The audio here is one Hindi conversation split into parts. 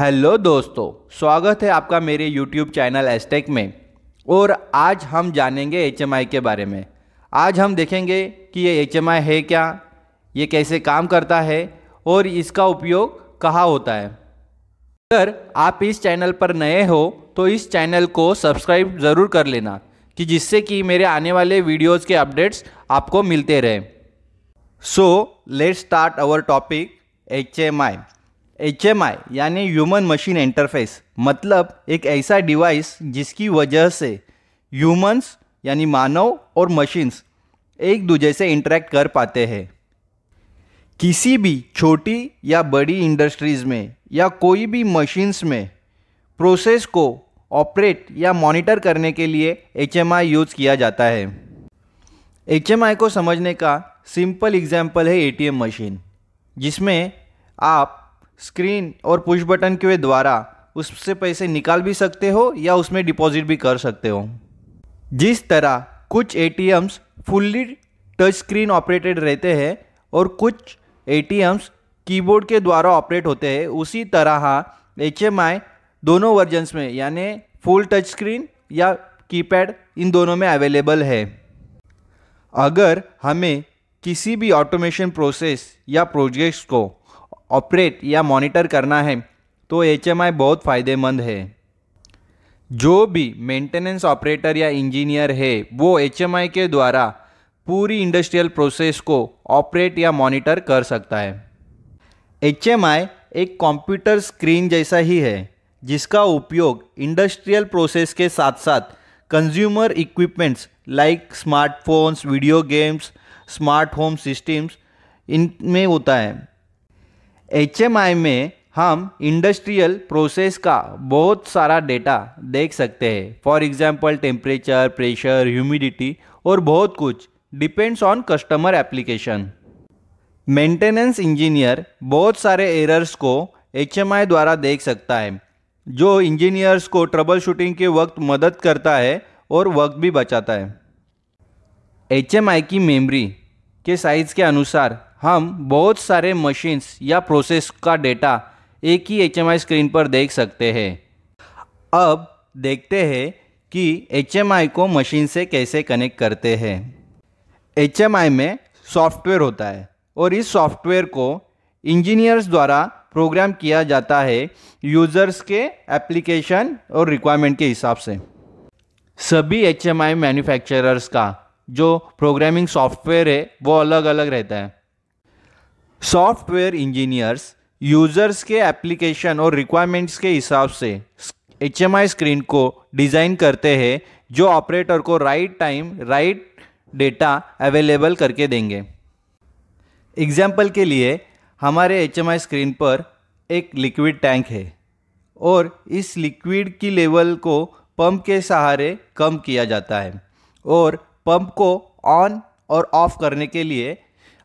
हेलो दोस्तों स्वागत है आपका मेरे यूट्यूब चैनल एस्टेक में और आज हम जानेंगे एच के बारे में आज हम देखेंगे कि ये एच है क्या ये कैसे काम करता है और इसका उपयोग कहाँ होता है अगर आप इस चैनल पर नए हो तो इस चैनल को सब्सक्राइब ज़रूर कर लेना कि जिससे कि मेरे आने वाले वीडियोज़ के अपडेट्स आपको मिलते रहें so let start our topic H M I H M I यानी ह्यूमन मशीन इंटरफेस मतलब एक ऐसा डिवाइस जिसकी वजह से ह्यूमंस यानी मानव और मशीन्स एक दूसरे से इंटरेक्ट कर पाते हैं किसी भी छोटी या बड़ी इंडस्ट्रीज़ में या कोई भी मशीन्स में प्रोसेस को ऑपरेट या मॉनिटर करने के लिए एच यूज़ किया जाता है एच को समझने का सिंपल एग्जाम्पल है ए मशीन जिसमें आप स्क्रीन और पुश बटन के द्वारा उससे पैसे निकाल भी सकते हो या उसमें डिपॉजिट भी कर सकते हो जिस तरह कुछ a fully touch screen operated रहते हैं और कुछ ए टी कीबोर्ड के द्वारा ऑपरेट होते हैं उसी तरह एच एम आई दोनों वर्जन्स में यानी फुल टच स्क्रीन या कीपैड इन दोनों में अवेलेबल है अगर हमें किसी भी ऑटोमेशन प्रोसेस या प्रोजेक्ट्स को ऑपरेट या मॉनिटर करना है तो एच बहुत फ़ायदेमंद है जो भी मेंटेनेंस ऑपरेटर या इंजीनियर है वो एच के द्वारा पूरी इंडस्ट्रियल प्रोसेस को ऑपरेट या मॉनिटर कर सकता है एच एक कंप्यूटर स्क्रीन जैसा ही है जिसका उपयोग इंडस्ट्रियल प्रोसेस के साथ साथ consumer equipments like smartphones video games smart home systems इनमें होता है एच में हम इंडस्ट्रियल प्रोसेस का बहुत सारा डेटा देख सकते हैं for example temperature pressure humidity और बहुत कुछ depends on customer application maintenance engineer बहुत सारे एरर्स को एच द्वारा देख सकता है जो इंजीनियर्स को ट्रबल शूटिंग के वक्त मदद करता है और वक्त भी बचाता है एच की मेमोरी के साइज़ के अनुसार हम बहुत सारे मशीन्स या प्रोसेस का डेटा एक ही एच स्क्रीन पर देख सकते हैं अब देखते हैं कि एच को मशीन से कैसे कनेक्ट करते हैं एच में सॉफ्टवेयर होता है और इस सॉफ्टवेयर को इंजीनियर्स द्वारा प्रोग्राम किया जाता है यूज़र्स के एप्लीकेशन और रिक्वायरमेंट के हिसाब से सभी एच एम आई मैन्युफैक्चरर्स का जो प्रोग्रामिंग सॉफ्टवेयर है वो अलग अलग रहता है सॉफ्टवेयर इंजीनियर्स यूज़र्स के एप्लीकेशन और रिक्वायरमेंट्स के हिसाब से एच स्क्रीन को डिज़ाइन करते हैं जो ऑपरेटर को right time right data available करके देंगे एग्जाम्पल के लिए हमारे एच स्क्रीन पर एक लिक्विड टैंक है और इस लिक्विड की लेवल को पंप के सहारे कम किया जाता है और पंप को ऑन और ऑफ करने के लिए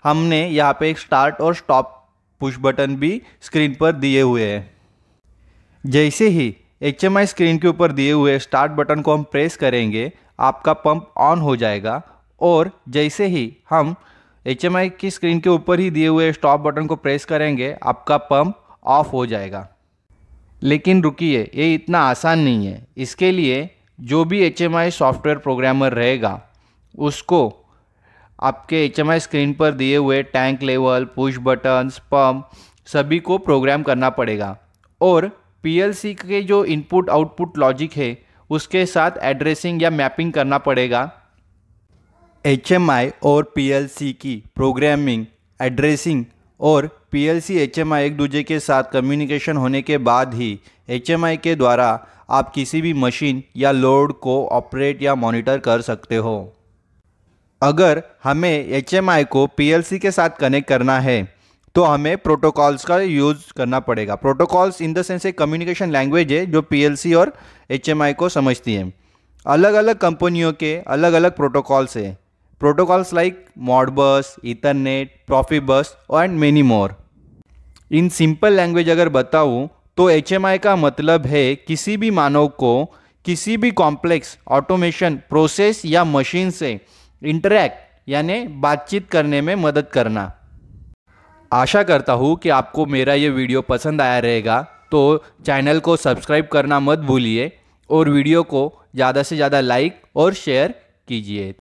हमने यहाँ पे एक स्टार्ट और स्टॉप पुश बटन भी स्क्रीन पर दिए हुए हैं जैसे ही एच स्क्रीन के ऊपर दिए हुए स्टार्ट बटन को हम प्रेस करेंगे आपका पंप ऑन हो जाएगा और जैसे ही हम एच की स्क्रीन के ऊपर ही दिए हुए स्टॉप बटन को प्रेस करेंगे आपका पंप ऑफ हो जाएगा लेकिन रुकिए ये इतना आसान नहीं है इसके लिए जो भी एच सॉफ्टवेयर प्रोग्रामर रहेगा उसको आपके एच स्क्रीन पर दिए हुए tank level push buttons pump सभी को प्रोग्राम करना पड़ेगा और सी के जो इनपुट आउटपुट लॉजिक है उसके साथ एड्रेसिंग या मैपिंग करना पड़ेगा एच एम आई और पी एल सी की प्रोग्रामिंग एड्रेसिंग और P L C H M I एक दूसरे के साथ कम्युनिकेशन होने के बाद ही एच एम आई के द्वारा आप किसी भी मशीन या लोड को ऑपरेट या मॉनिटर कर सकते हो अगर हमें एच एम आई को पी एल सी के साथ कनेक्ट करना है तो हमें प्रोटोकॉल्स का यूज़ करना पड़ेगा प्रोटोकॉल्स इन द सेंस एक कम्युनिकेशन लैंग्वेज है जो पी एल सी और एच एम आई को समझती है अलग अलग कंपनियों के अलग अलग प्रोटोकॉल्स हैं protocols like Modbus, Ethernet, Profibus and many more. In simple language अगर बताऊँ तो एच का मतलब है किसी भी मानव को किसी भी कॉम्प्लेक्स ऑटोमेशन प्रोसेस या मशीन से इंटरैक्ट यानी बातचीत करने में मदद करना आशा करता हूँ कि आपको मेरा ये वीडियो पसंद आया रहेगा तो चैनल को सब्सक्राइब करना मत भूलिए और वीडियो को ज़्यादा से ज़्यादा लाइक और शेयर कीजिए